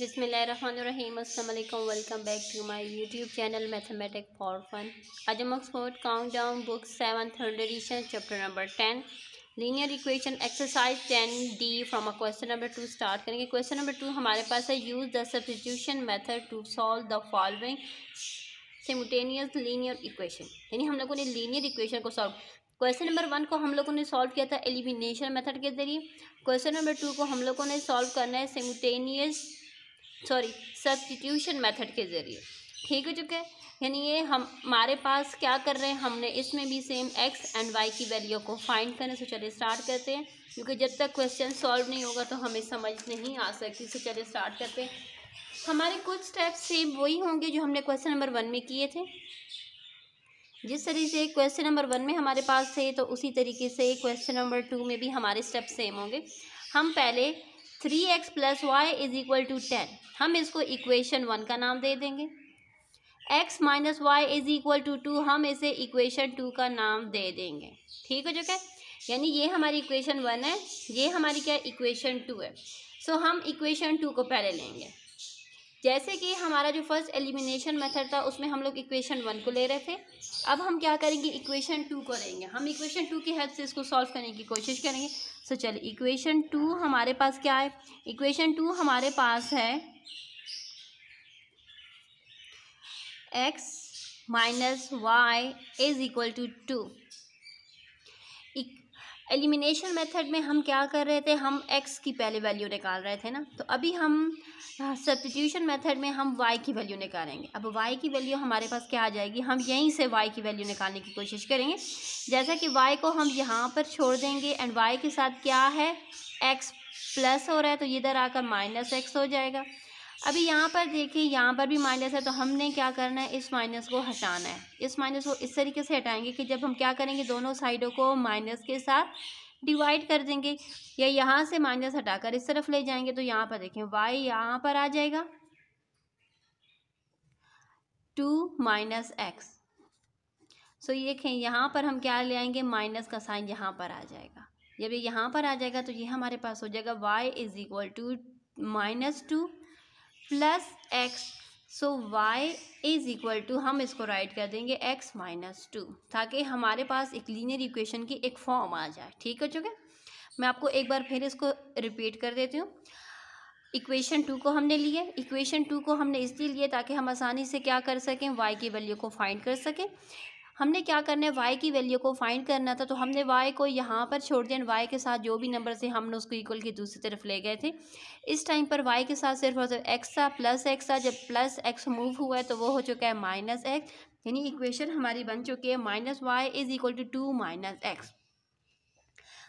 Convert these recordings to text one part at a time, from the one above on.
बिसमीम अल्लाम welcome back to my YouTube channel mathematic for fun आज हम Oxford count down book seven third edition chapter number ten linear equation exercise ten D from a question number two start करेंगे question number two हमारे पास है use the substitution method to solve the following simultaneous linear equation यानी हम लोगों ने linear equation को solve question number one को हम लोगों ने सॉल्व किया था एलिमिनेशन मेथड के जरिए क्वेश्चन नंबर टू को हम लोगों ने सॉल्व करना है सिमटेनियस सॉरी सब्सटीट्यूशन मेथड के ज़रिए ठीक हो चुका है यानी ये हम हमारे पास क्या कर रहे हैं हमने इसमें भी सेम एक्स एंड वाई की वैल्यू को फाइंड करने से चले स्टार्ट करते हैं क्योंकि जब तक क्वेश्चन सॉल्व नहीं होगा तो हमें समझ नहीं आ सकती से चले स्टार्ट करते हैं हमारे कुछ स्टेप्स सेम वही होंगे जो हमने क्वेश्चन नंबर वन में किए थे जिस तरीके से क्वेश्चन नंबर वन में हमारे पास थे तो उसी तरीके से क्वेश्चन नंबर टू में भी हमारे स्टेप सेम होंगे हम पहले three x plus Y is equal to ten हम इसको इक्वेशन वन का नाम दे देंगे x minus Y is equal to two हम इसे इक्वेशन टू का नाम दे देंगे ठीक हो जो क्या यानी ये हमारी इक्वेशन वन है ये हमारी क्या इक्वेशन टू है सो so, हम इक्वेशन टू को पहले लेंगे जैसे कि हमारा जो फर्स्ट एलिमिनेशन मेथड था उसमें हम लोग इक्वेशन वन को ले रहे थे अब हम क्या करेंगे इक्वेशन टू को लेंगे हम इक्वेशन टू की हेल्प से इसको सॉल्व करने की कोशिश करेंगे सो चलिए इक्वेशन टू हमारे पास क्या है इक्वेशन टू हमारे पास है x minus Y is equal to two elimination method में हम क्या कर रहे थे हम एक्स की पहले वैल्यू निकाल रहे थे ना तो अभी हम सब्सटीट्यूशन मेथड में हम वाई की वैल्यू निकालेंगे अब वाई की वैल्यू हमारे पास क्या आ जाएगी हम यहीं से वाई की वैल्यू निकालने की कोशिश करेंगे जैसा कि वाई को हम यहाँ पर छोड़ देंगे एंड वाई के साथ क्या है एक्स प्लस हो रहा है तो इधर आकर माइनस एक्स हो जाएगा अभी यहाँ पर देखिए यहाँ पर भी माइनस है तो हमने क्या करना है इस माइनस को हटाना है इस माइनस को इस तरीके से हटाएंगे कि जब हम क्या करेंगे दोनों साइडों को माइनस के साथ डिवाइड कर देंगे या यहाँ से माइनस हटाकर इस तरफ ले जाएंगे तो यहाँ पर देखें वाई यहाँ पर आ जाएगा टू माइनस एक्स सो ये देखें यहाँ पर हम क्या ले आएंगे माइनस का साइन यहाँ पर आ जाएगा जब ये यहाँ पर आ जाएगा तो ये हमारे पास हो जाएगा Y is equal to minus two plus X so Y is equal to हम इसको राइट कर देंगे एक्स माइनस टू ताकि हमारे पास एक लीनियर इक्वेशन की एक फॉर्म आ जाए ठीक हो चुके मैं आपको एक बार फिर इसको रिपीट कर देती हूँ इक्वेशन टू को हमने लिए इक्वेशन टू को हमने इसलिए लिया ताकि हम आसानी से क्या कर सकें वाई की वैल्यू को फाइंड कर सकें हमने क्या करना है वाई की वैल्यू को फाइंड करना था तो हमने वाई को यहाँ पर छोड़ दिया वाई के साथ जो भी नंबर थे हमने उसको इक्वल की दूसरी तरफ ले गए थे इस टाइम पर वाई के साथ सिर्फ एक्स था प्लस एक्स था जब प्लस एक्स मूव हुआ है तो वो हो चुका है माइनस एक्स यानी इक्वेशन हमारी बन चुकी है minus Y is equal to two minus X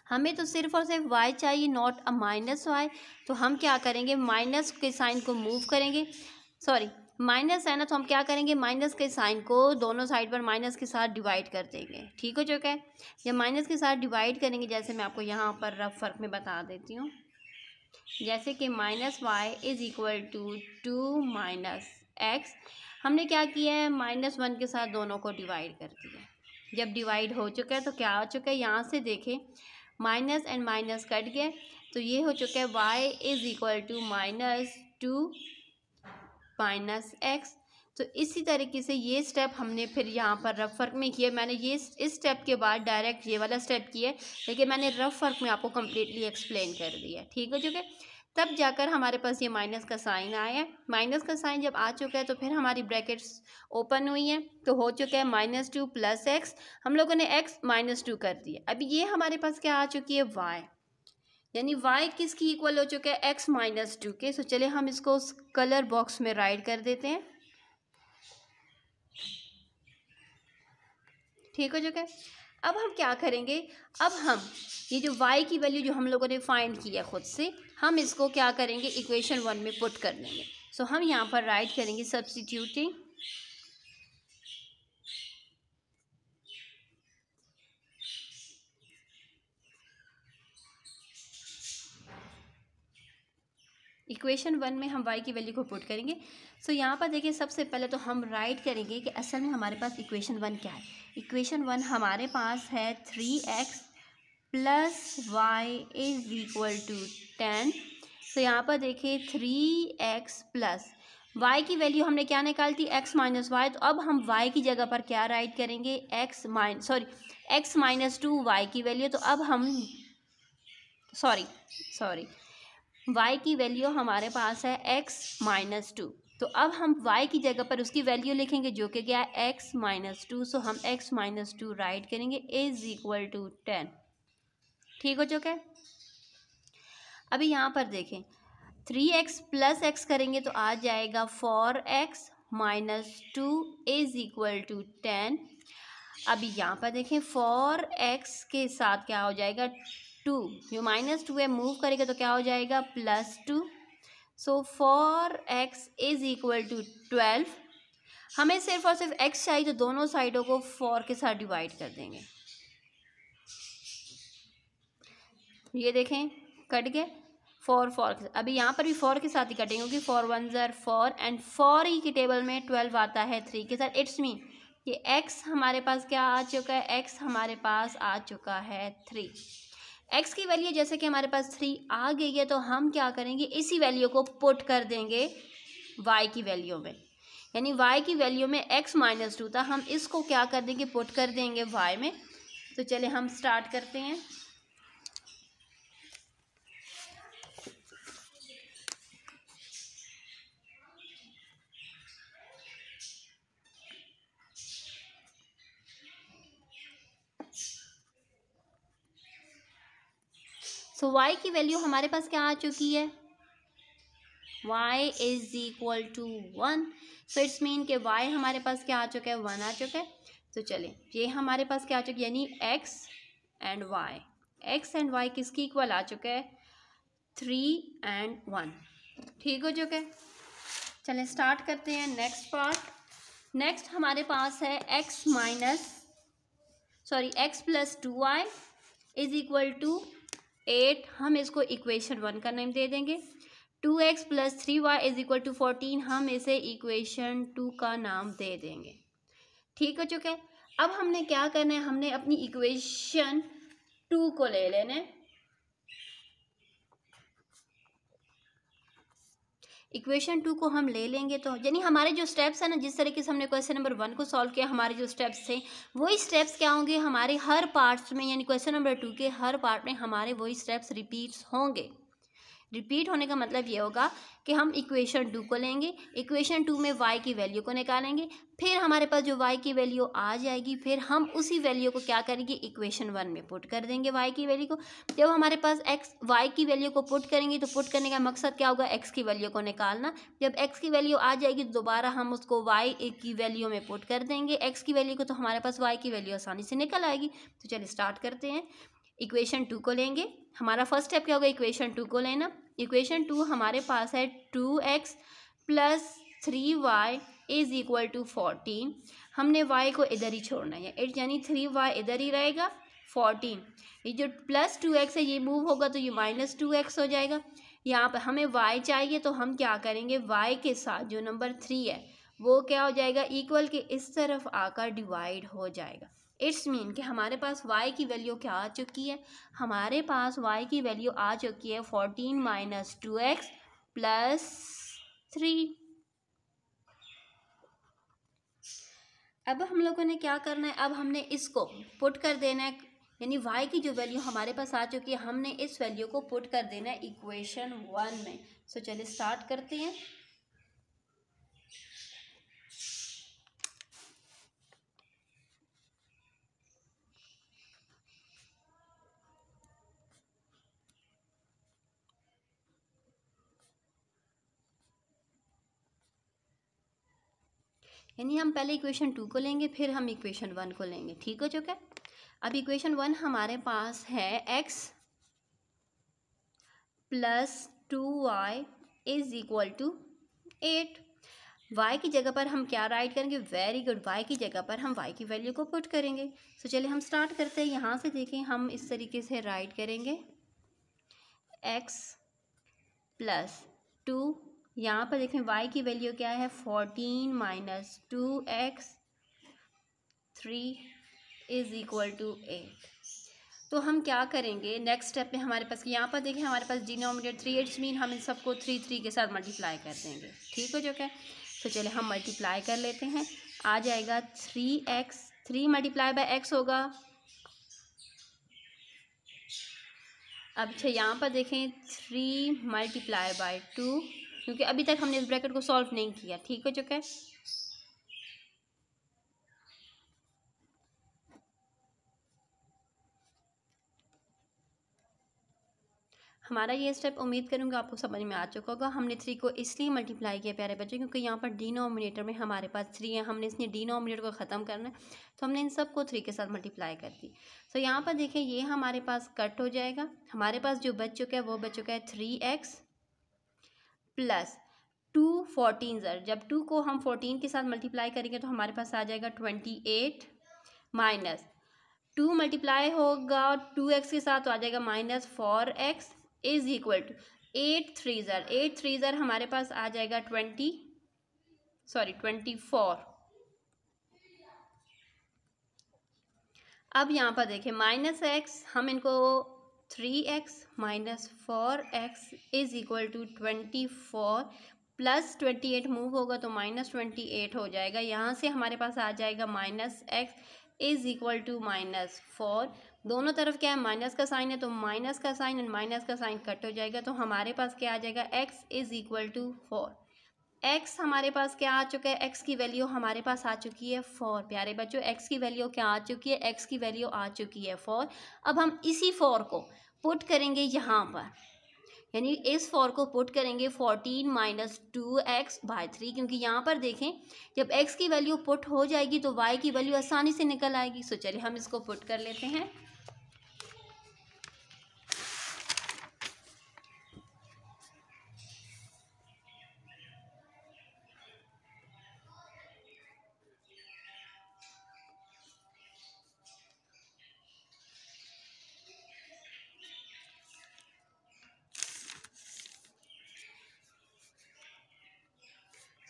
हमें तो सिर्फ और सिर्फ वाई चाहिए नॉट अ माइनस वाई तो हम क्या करेंगे माइनस के साइन को मूव करेंगे सॉरी माइनस है ना तो हम क्या करेंगे माइनस के साइन को दोनों साइड पर माइनस के साथ डिवाइड कर देंगे ठीक हो चुका है जब माइनस के साथ डिवाइड करेंगे जैसे मैं आपको यहाँ पर रफ फर्क में बता देती हूँ जैसे कि minus Y is equal to two minus X हमने क्या किया है माइनस वन के साथ दोनों को डिवाइड कर दिया जब डिवाइड हो चुका है तो क्या हो चुका है यहाँ से देखें माइनस एंड माइनस कट गए तो ये हो चुका है Y is equal to minus two minus X तो इसी तरीके से ये स्टेप हमने फिर यहाँ पर रफ वर्क में किया मैंने ये इस स्टेप के बाद डायरेक्ट ये वाला स्टेप किया लेकिन मैंने रफ वर्क में आपको कम्प्लीटली एक्सप्लेन कर दिया ठीक हो चुके तब जाकर हमारे पास ये माइनस का साइन आया है माइनस का साइन जब आ चुका है तो फिर हमारी ब्रैकेट्स ओपन हुई हैं तो हो चुका है माइनस टू प्लस एक्स हम लोगों ने एक्स माइनस टू कर दिया अब ये हमारे पास क्या आ चुकी है वाई यानी y किसकी इक्वल हो चुका है x माइनस टू के सो चले हम इसको उस कलर बॉक्स में राइड कर देते हैं ठीक हो चुका है अब हम क्या करेंगे अब हम ये जो y की वैल्यू जो हम लोगों ने फाइंड किया खुद से हम इसको क्या करेंगे इक्वेशन वन में पुट कर लेंगे सो so, हम यहाँ पर राइट करेंगे सब्सटीट्यूटिंग इक्वेशन वन में हम वाई की वैल्यू को पुट करेंगे सो so, यहाँ पर देखिए सबसे पहले तो हम राइट करेंगे कि असल में हमारे पास इक्वेशन वन क्या है इक्वेशन वन हमारे पास है three x plus Y is equal to ten so यहाँ पर देखिए थ्री एक्स प्लस वाई की वैल्यू हमने क्या निकाली थी एक्स माइनस वाई तो अब हम वाई की जगह पर क्या राइट करेंगे X min sorry X minus two Y की वैल्यू तो अब हम सॉरी सॉरी y की वैल्यू हमारे पास है x माइनस टू तो अब हम y की जगह पर उसकी वैल्यू लिखेंगे जो कि क्या है x माइनस टू सो हम x माइनस टू राइट करेंगे इज इक्वल टू टेन ठीक हो चुका है अभी यहाँ पर देखें थ्री एक्स प्लस एक्स करेंगे तो आ जाएगा four X minus two is equal to ten अभी यहाँ पर देखें फोर एक्स के साथ क्या हो जाएगा टू जो माइनस टू है मूव करेगा तो क्या हो जाएगा plus two so four x is equal to twelve हमें सिर्फ और सिर्फ एक्स चाहिए तो दोनों साइडों को फोर के साथ डिवाइड कर देंगे ये देखें कट गए फोर फोर अभी यहाँ पर भी फोर के साथ ही कटेंगे क्योंकि फोर वन ज़र फोर एंड फोर ही के टेबल में ट्वेल्व आता है थ्री के साथ इट्स मीन ये एक्स हमारे पास क्या आ चुका है एक्स हमारे पास आ चुका है थ्री एक्स की वैल्यू जैसे कि हमारे पास थ्री आ गई है तो हम क्या करेंगे इसी वैल्यू को पुट कर देंगे वाई की वैल्यू में यानी वाई की वैल्यू में एक्स माइनस टू था हम इसको क्या कर देंगे पुट कर देंगे वाई में तो चले हम स्टार्ट करते हैं सो so, y की वैल्यू हमारे पास क्या आ चुकी है y is equal to one so it's mean के y हमारे पास क्या आ चुका है वन आ चुका है तो so, चलें ये हमारे पास क्या आ चुका है यानी x and y x and y किसकी इक्वल आ चुका है थ्री एंड वन ठीक हो चुके चलें स्टार्ट करते हैं नेक्स्ट पार्ट नेक्स्ट हमारे पास है x minus sorry x plus two y is equal to eight हम इसको इक्वेशन वन का नेम दे देंगे two x plus three y is equal to fourteen हम इसे इक्वेशन टू का नाम दे देंगे ठीक हो चुका है अब हमने क्या करना है हमने अपनी इक्वेशन टू को ले लेना है इक्वेशन टू को हम ले लेंगे तो यानी हमारे जो स्टेप्स हैं ना जिस तरीके से हमने क्वेश्चन नंबर वन को सॉल्व किया हमारे जो स्टेप्स थे वही स्टेप्स क्या होंगे हमारे हर पार्ट्स में यानी क्वेश्चन नंबर टू के हर पार्ट में हमारे वही स्टेप्स रिपीट्स होंगे रिपीट होने का मतलब ये होगा कि हम इक्वेशन टू को लेंगे इक्वेशन टू में वाई की वैल्यू को निकालेंगे फिर हमारे पास जो वाई की वैल्यू आ जाएगी फिर हम उसी वैल्यू को क्या करेंगे इक्वेशन वन में पुट कर देंगे वाई की वैल्यू को जब हमारे पास एक्स वाई की वैल्यू को पुट करेंगे तो पुट करने का मकसद क्या होगा एक्स की वैल्यू को निकालना जब एक्स की वैल्यू आ जाएगी तो दोबारा हम उसको वाई की वैल्यू में पुट कर देंगे एक्स की वैल्यू को तो हमारे पास वाई की वैल्यू आसानी से निकल आएगी तो चलिए स्टार्ट करते हैं इक्वेशन टू को लेंगे हमारा फर्स्ट स्टेप क्या होगा इक्वेशन टू को लेना इक्वेशन टू हमारे पास है two x plus three y is equal to fourteen हमने वाई को इधर ही छोड़ना है इट यानी थ्री वाई इधर ही रहेगा फोर्टीन ये जो प्लस टू एक्स है ये मूव होगा तो ये माइनस टू एक्स हो जाएगा यहाँ पर हमें वाई चाहिए तो हम क्या करेंगे वाई के साथ जो नंबर थ्री है वो क्या हो जाएगा इक्वल के इस तरफ आकर डिवाइड हो जाएगा इट्स मीन कि हमारे पास y की वैल्यू क्या आ चुकी है हमारे पास y की वैल्यू आ चुकी है fourteen minus two x plus three अब हम लोगों ने क्या करना है अब हमने इसको पुट कर देना है यानी y की जो वैल्यू हमारे पास आ चुकी है हमने इस वैल्यू को पुट कर देना है इक्वेशन वन में सो so, चलिए स्टार्ट करते हैं यानी हम पहले इक्वेशन टू को लेंगे फिर हम इक्वेशन वन को लेंगे ठीक हो चुका है अब इक्वेशन वन हमारे पास है x plus two y is equal to eight y की जगह पर हम क्या राइट करेंगे वेरी गुड वाई की जगह पर हम वाई की वैल्यू को पुट करेंगे सो so, चलिए हम स्टार्ट करते हैं यहाँ से देखें हम इस तरीके से राइट करेंगे एक्स प्लस टू यहाँ पर देखें y की वैल्यू क्या है fourteen minus two x three is equal to eight तो हम क्या करेंगे नेक्स्ट स्टेप में हमारे पास यहाँ पर देखें हमारे पास डिनोमिनेटर थ्री एट्स मीन हम इन सबको थ्री थ्री के साथ मल्टीप्लाई कर देंगे ठीक हो जो क्या तो चलिए हम मल्टीप्लाई कर लेते हैं आ जाएगा three x three multiply by x होगा अब अच्छा यहाँ पर देखें थ्री मल्टीप्लाई बाई टू क्योंकि अभी तक हमने इस ब्रैकेट को सॉल्व नहीं किया ठीक हो चुका है हमारा ये स्टेप उम्मीद करूंगा आपको समझ में आ चुका होगा हमने थ्री को इसलिए मल्टीप्लाई किया प्यारे बच्चों क्योंकि यहाँ पर डिनोमिनेटर में हमारे पास थ्री है हमने इसने डिनोमिनेटर को ख़त्म करना है तो हमने इन सबको थ्री के साथ मल्टीप्लाई कर दी तो यहाँ पर देखें ये हमारे पास कट हो जाएगा हमारे पास जो बच चुका है वो बच चुका है three x plus two fourteen ज़र जब टू को हम फोर्टीन के साथ मल्टीप्लाई करेंगे तो हमारे पास आ जाएगा twenty eight minus two multiply होगा टू एक्स के साथ तो आ जाएगा minus four x is equal to eight three ज़र एट थ्री ज़र हमारे पास आ जाएगा ट्वेंटी सॉरी ट्वेंटी फोर अब यहाँ पर देखें माइनस एक्स हम इनको three x minus four x is equal to twenty four plus twenty eight move होगा तो माइनस ट्वेंटी एट हो जाएगा यहाँ से हमारे पास आ जाएगा minus x is equal to minus four दोनों तरफ क्या है माइनस का साइन है तो माइनस का साइन एंड माइनस का साइन कट हो जाएगा तो हमारे पास क्या आ जाएगा x is equal to four x हमारे पास क्या आ चुका है एक्स की वैल्यू हमारे पास आ चुकी है फोर प्यारे बच्चों एक्स की वैल्यू क्या आ चुकी है एक्स की वैल्यू आ चुकी है फोर अब हम इसी फोर को पुट करेंगे यहाँ पर यानी इस फोर को पुट करेंगे fourteen minus two x by three क्योंकि यहाँ पर देखें जब एक्स की वैल्यू पुट हो जाएगी तो वाई की वैल्यू आसानी से निकल आएगी सो चलिए हम इसको पुट कर लेते हैं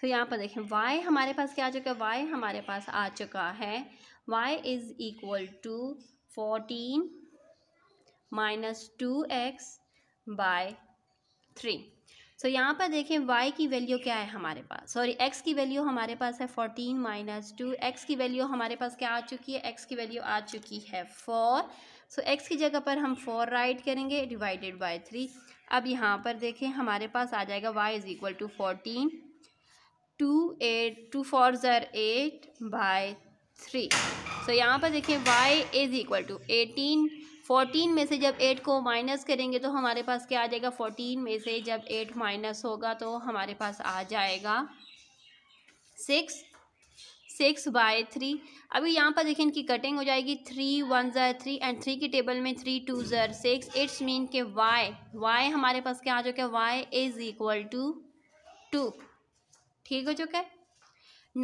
तो यहाँ पर देखें y हमारे पास क्या आ चुका है y हमारे पास आ चुका है y is equal to fourteen minus two x by three so यहाँ पर देखें y की वैल्यू क्या है हमारे पास सॉरी x की वैल्यू हमारे पास है फोर्टीन माइनस टू एक्स की वैल्यू हमारे पास क्या आ चुकी है x की वैल्यू आ चुकी है फोर सो so, x की जगह पर हम फोर राइट करेंगे डिवाइडेड बाय थ्री अब यहाँ पर देखें हमारे पास आ जाएगा y is equal to fourteen two eight two four ज़र एट बाय थ्री सो यहाँ पर देखें y is equal to eighteen fourteen में से जब एट को माइनस करेंगे तो हमारे पास क्या आ जाएगा फोर्टीन में से जब एट माइनस होगा तो हमारे पास आ जाएगा सिक्स सिक्स बाय थ्री अभी यहाँ पर देखें इनकी कटिंग हो जाएगी थ्री वन ज़र थ्री एंड थ्री की टेबल में थ्री टू ज़र सिक्स इट्स मीन के y y हमारे पास क्या आ जाएगा y is equal to two two हो चुका है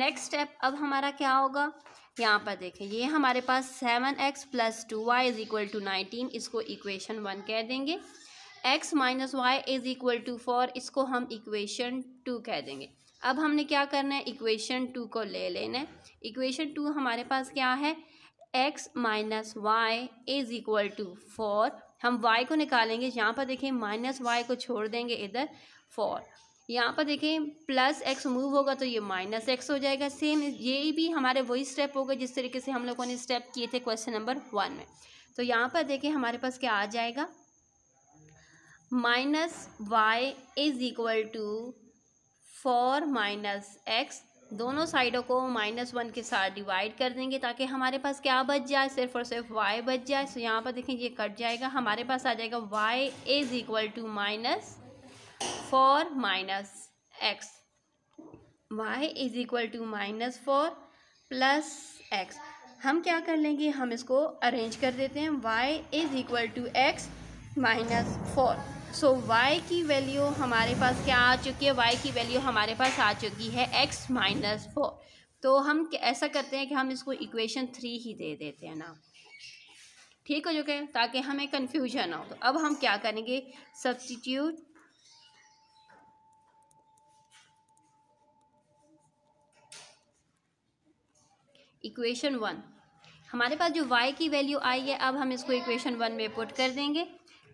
नेक्स्ट स्टेप अब हमारा क्या होगा यहाँ पर देखें ये हमारे पास seven x plus two y is equal to nineteen इसको इक्वेशन वन कह देंगे x minus Y is equal to four इसको हम इक्वेशन टू कह देंगे अब हमने क्या करना है इक्वेशन टू को ले लेना है इक्वेशन टू हमारे पास क्या है x minus Y is equal to four हम वाई को निकालेंगे यहाँ पर देखें माइनस वाई को छोड़ देंगे इधर फोर यहाँ पर देखें प्लस एक्स मूव होगा तो ये माइनस एक्स हो जाएगा सेम ये भी हमारे वही स्टेप होगा जिस तरीके से हम लोगों ने स्टेप किए थे क्वेश्चन नंबर वन में तो यहाँ पर देखें हमारे पास क्या आ जाएगा minus Y is equal to four minus x दोनों साइडों को माइनस वन के साथ डिवाइड कर देंगे ताकि हमारे पास क्या बच जाए सिर्फ और सिर्फ वाई बच जाए तो यहाँ पर देखें ये कट जाएगा हमारे पास आ जाएगा Y is equal to minus four minus x y is equal to minus four plus x हम क्या कर लेंगे हम इसको अरेंज कर देते हैं y is equal to x minus four so y की वैल्यू हमारे पास क्या आ चुकी है वाई की वैल्यू हमारे पास आ चुकी है एक्स माइनस फोर तो हम ऐसा करते हैं कि हम इसको इक्वेशन थ्री ही दे देते हैं ना ठीक हो चुके ताकि हमें कन्फ्यूजन ना हो तो अब हम क्या करेंगे सब्सटीट्यूट इक्वेशन वन हमारे पास जो y की वैल्यू आई है अब हम इसको इक्वेशन वन में पुट कर देंगे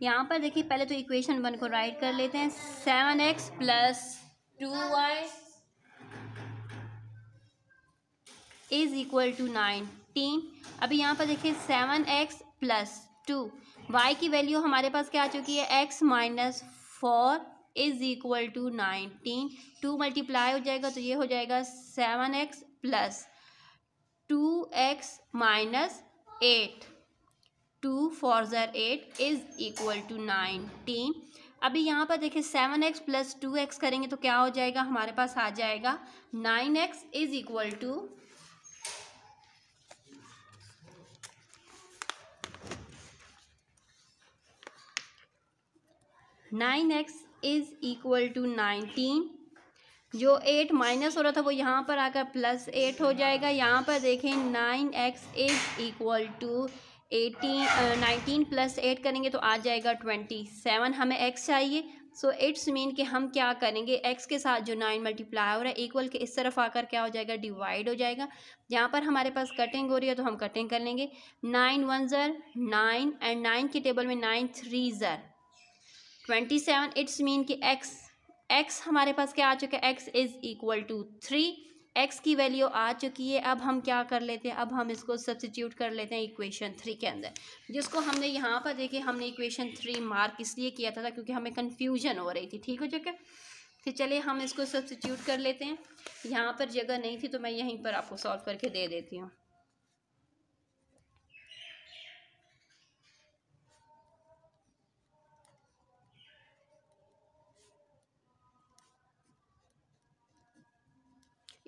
यहाँ पर देखिए पहले तो इक्वेशन वन को राइट कर लेते हैं seven x plus two y is equal to nineteen अभी यहाँ पर देखिए seven x plus two Y की वैल्यू हमारे पास क्या आ चुकी है x minus four is equal to nineteen two multiply हो जाएगा तो ये हो जाएगा seven x plus two x minus eight two four ज़र eight is equal to nineteen अभी यहाँ पर देखिए seven x plus two x करेंगे तो क्या हो जाएगा हमारे पास आ जाएगा nine x is equal to nine x is equal to nineteen जो एट माइनस हो रहा था वो यहाँ पर आकर प्लस एट हो जाएगा यहाँ पर देखें nine x is equal to eighteen nineteen plus eight करेंगे तो आ जाएगा ट्वेंटी सेवन हमें एक्स चाहिए सो इट्स मीन कि हम क्या करेंगे एक्स के साथ जो नाइन मल्टीप्लाई हो रहा है इक्वल के इस तरफ आकर क्या हो जाएगा डिवाइड हो जाएगा यहाँ पर हमारे पास कटिंग हो रही है तो हम कटिंग कर लेंगे नाइन वन ज़र नाइन एंड नाइन के टेबल में नाइन थ्री ज़र ट्वेंटी सेवन इट्स मीन कि एक्स एक्स हमारे पास क्या आ चुका है x is equal to three x की वैल्यू आ चुकी है अब हम क्या कर लेते हैं अब हम इसको सब्सिट्यूट कर लेते हैं इक्वेशन थ्री के अंदर जिसको हमने यहाँ पर देखिए हमने इक्वेशन थ्री मार्क इसलिए किया था, था क्योंकि हमें कन्फ्यूजन हो रही थी ठीक हो चुके फिर तो चलिए हम इसको सब्सिट्यूट कर लेते हैं यहाँ पर जगह नहीं थी तो मैं यहीं पर आपको सॉल्व करके दे देती हूँ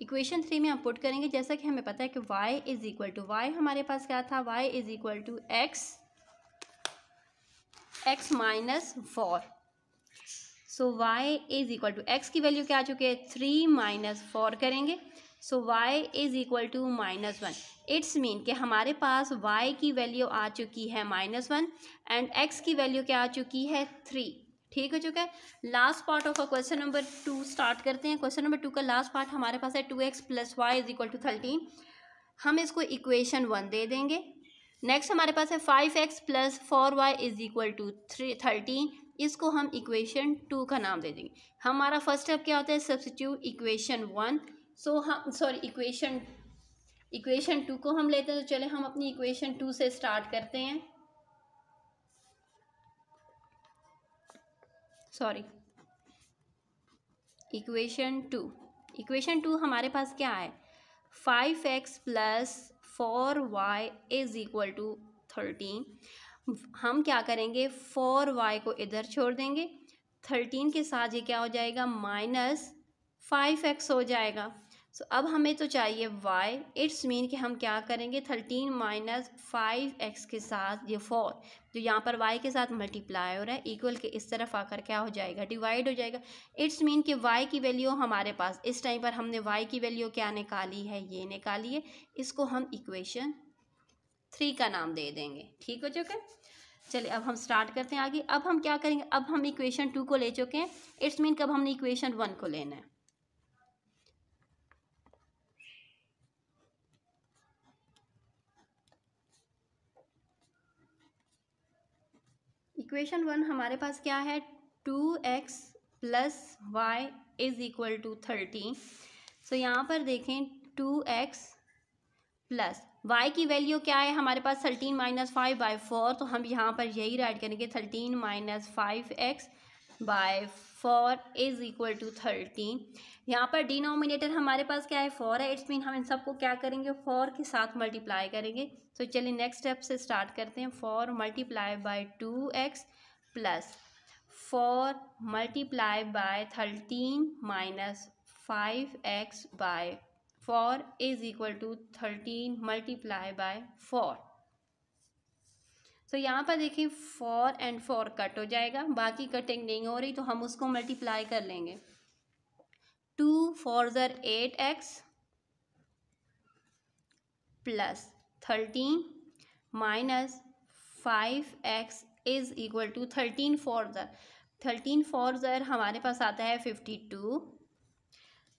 इक्वेशन थ्री में हम पुट करेंगे जैसा कि हमें पता है कि y is equal to y हमारे पास क्या था y is equal to x x minus four so y is equal to x की वैल्यू क्या आ चुकी है थ्री माइनस फोर करेंगे so y is equal to minus one it's mean कि हमारे पास y की वैल्यू आ चुकी है माइनस वन एंड x की वैल्यू क्या आ चुकी है थ्री ठीक हो चुका है last part of a question number two start करते हैं क्वेश्चन नंबर टू का लास्ट पार्ट हमारे पास है two x plus Y is equal to thirteen हम इसको इक्वेशन वन दे देंगे नेक्स्ट हमारे पास है five x plus four y is equal to three thirteen इसको हम इक्वेशन टू का नाम दे देंगे हमारा फर्स्ट स्टेप क्या होता है सब्सिट्यूट इक्वेशन वन सो हम सॉरी इक्वेशन इक्वेशन टू को हम लेते हैं तो चले हम अपनी इक्वेशन टू से स्टार्ट करते हैं sorry equation two equation two हमारे पास क्या है five x plus four y is equal to thirteen हम क्या करेंगे फोर वाई को इधर छोड़ देंगे थर्टीन के साथ ये क्या हो जाएगा माइनस फाइव एक्स हो जाएगा सो अब हमें तो चाहिए वाई इट्स मीन कि हम क्या करेंगे थर्टीन माइनस फाइव एक्स के साथ ये फोर जो यहाँ पर वाई के साथ मल्टीप्लाई हो रहा है इक्वल के इस तरफ आकर क्या हो जाएगा डिवाइड हो जाएगा इट्स मीन कि वाई की वैल्यू हमारे पास इस टाइम पर हमने वाई की वैल्यू क्या निकाली है ये निकाली है इसको हम इक्वेशन थ्री का नाम दे देंगे ठीक हो चुके चलिए अब हम स्टार्ट करते हैं आगे अब हम क्या करेंगे अब हम इक्वेशन टू को ले चुके हैं इट्स मीन कब हमने इक्वेशन वन को लेना है इक्वेशन वन हमारे पास क्या है two x plus Y is equal to thirty so यहाँ पर देखें टू एक्स प्लस वाई की वैल्यू क्या है हमारे पास thirteen minus five by four तो हम यहाँ पर यही राइट करेंगे thirteen minus five x by four is equal to thirteen यहाँ पर डिनोमिनेटर हमारे पास क्या है फोर है इट्स मीन हम इन सबको क्या करेंगे फोर के साथ मल्टीप्लाई करेंगे तो so, चलिए नेक्स्ट स्टेप से स्टार्ट करते हैं four multiply by two x plus four multiply by thirteen minus five x by four is equal to thirteen multiply by four so तो so, यहाँ पर देखिए फोर एंड फोर कट हो जाएगा बाकी कटिंग नहीं हो रही तो हम उसको मल्टीप्लाई कर लेंगे टू फोर ज़र eight x plus thirteen minus five x is equal to thirteen four ज़र थर्टीन फोर ज़र हमारे पास आता है फिफ्टी टू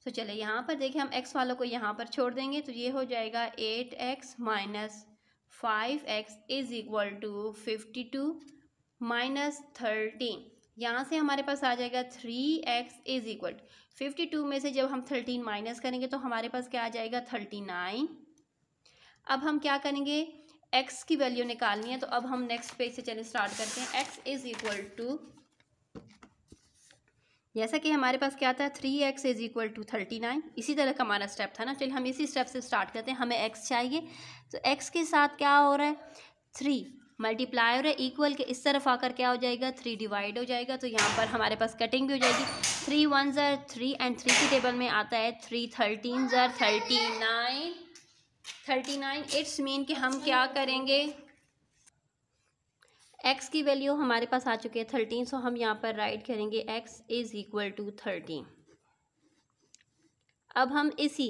तो चले यहाँ पर देखिए हम एक्स वालों को यहाँ पर छोड़ देंगे तो ये हो जाएगा eight x minus five x is equal to fifty two minus thirteen यहाँ से हमारे पास आ जाएगा three x is equal fifty two में से जब हम थर्टीन माइनस करेंगे तो हमारे पास क्या आ जाएगा थर्टी नाइन अब हम क्या करेंगे एक्स की वैल्यू निकालनी है तो अब हम नेक्स्ट पेज से चले स्टार्ट करते हैं एक्स इज इक्वल टू जैसा कि हमारे पास क्या था three x is equal to thirty nine इसी तरह का हमारा स्टेप था ना चलिए हम इसी स्टेप से स्टार्ट करते हैं हमें एक्स चाहिए तो एक्स के साथ क्या हो रहा है थ्री मल्टीप्लाई हो रहा है इक्वल के इस तरफ आकर क्या हो जाएगा थ्री डिवाइड हो जाएगा तो यहाँ पर हमारे पास कटिंग भी हो जाएगी थ्री वन ज़र थ्री एंड थ्री की टेबल में आता है थ्री थर्टीन ज़र thirty nine thirty nine it's mean कि हम क्या करेंगे एक्स की वैल्यू हमारे पास आ चुकी है थर्टीन सो हम यहाँ पर राइट करेंगे x is equal to thirteen अब हम इसी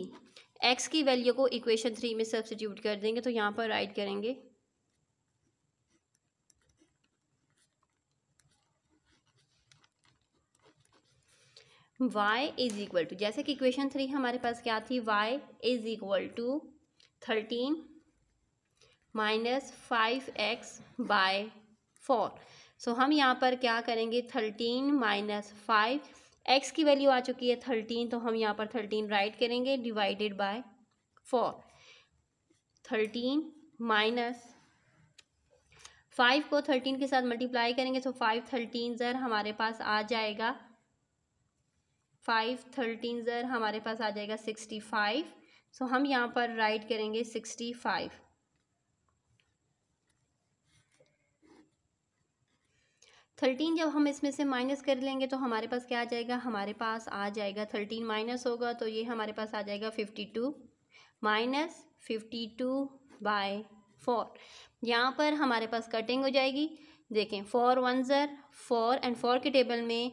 एक्स की वैल्यू को इक्वेशन थ्री में सब्सिट्यूट कर देंगे तो यहाँ पर राइट करेंगे y इज इक्वल टू जैसे कि इक्वेशन थ्री हमारे पास क्या थी y is equal to thirteen minus five x by four so हम यहाँ पर क्या करेंगे थर्टीन माइनस फाइव एक्स की वैल्यू आ चुकी है थर्टीन तो हम यहाँ पर थर्टीन राइट करेंगे divided by four thirteen minus five को थर्टीन के साथ मल्टीप्लाई करेंगे तो फाइव थर्टीन ज़र हमारे पास आ जाएगा फाइव थर्टीन ज़र हमारे पास आ जाएगा सिक्सटी फाइव सो हम यहाँ पर राइट करेंगे सिक्सटी फाइव थर्टीन जब हम इसमें से माइनस कर लेंगे तो हमारे पास क्या आ जाएगा हमारे पास आ जाएगा थर्टीन माइनस होगा तो ये हमारे पास आ जाएगा fifty two minus fifty two by four यहाँ पर हमारे पास कटिंग हो जाएगी देखें फोर वन ज़र फोर एंड फोर के टेबल में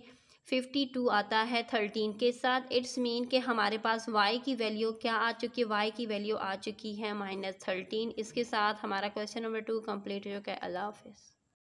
फिफ्टी टू आता है थर्टीन के साथ इट्स मीन कि हमारे पास वाई की वैल्यू क्या आ चुकी है वाई की वैल्यू आ चुकी है माइनस थर्टीन इसके साथ हमारा क्वेश्चन नंबर टू कम्प्लीट हो चुका है अल्लाह हाफिज़